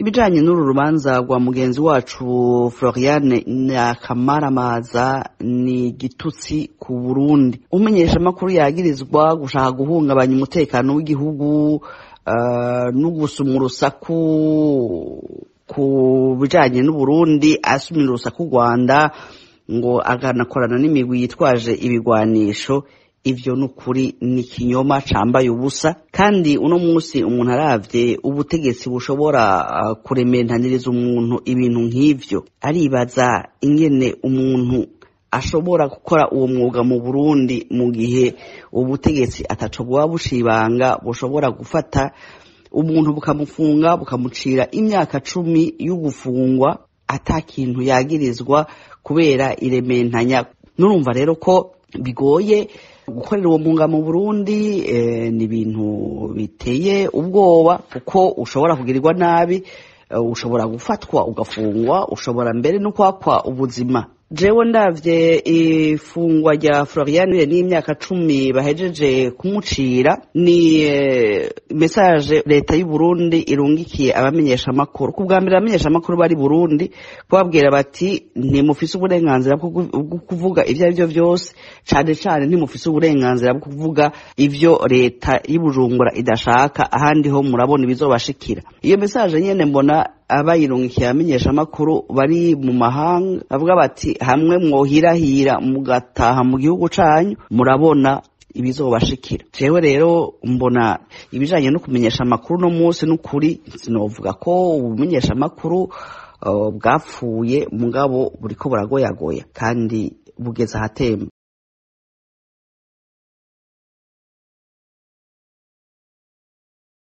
ibijyanye n'uru rubanza rwa mugenzi wacu floriane nyakamaramaza ni igitutsi ku burundi umenyeshamakuru yagirizwa gushaka guhungabanya umutekano w'igihugu eh, no gusuma urusaku ku bijyanye n'uburundi asumira urusaku rwanda ngo akanakorana n'imigwi yitwaje ibigwanisho ibyo ni ukuri ni kinyoma cyambaye ubusa kandi uno munsi umuntu arabye ubutegetsi bushobora ah, kurementaniriza umuntu ibintu nk'ibyo aribaza ingene umuntu ashobora gukora uwo mwuga mu burundi mu gihe ubutegetsi ataco buba bushibanga bushobora gufata umuntu bukamufunga bukamucira imyaka cumi y'ugufungwa ata kintu yagirizwa kubera irementanya nurumva rero ko bigoye gukorera uwo mwuga mu burundi eh, ni ibintu biteye ubwoba kuko ushobora kugirirwa nabi eh, ushobora gufatwa ugafungwa ushobora mbere no kwakwa ubuzima jewe ndabye ifungwa rya floriane n'imyaka cumi bahejeje kumucira ni eh, mesaje leta y'u Burundi irungikiye abamenyesha amakuru ku bwa mbere abamenyesha amakuru bari burundi kubabwira bati ntimufise uburenganzira bwo kuvuga ibyo ari byo byose cyane cyane ntimufise uburenganzira bwo kuvuga ibyo leta y'ubujumbura idashaka ahandi ho murabona ibizobashikira iyo mesaje nyine mbona abayirungikiye abamenyeshamakuru bari mu mahanga avuga bati hamwe mwohirahira mugataha mu gihugu cyanyu murabona ibizobashikira jewe rero mbona ibijanye no kumenyesha amakuru uno munsi n'ukuri sinovuga ko ubumenyesha amakuru uh, bwapfuye mugabo buriko buragoyagoya kandi bugeze ahatemba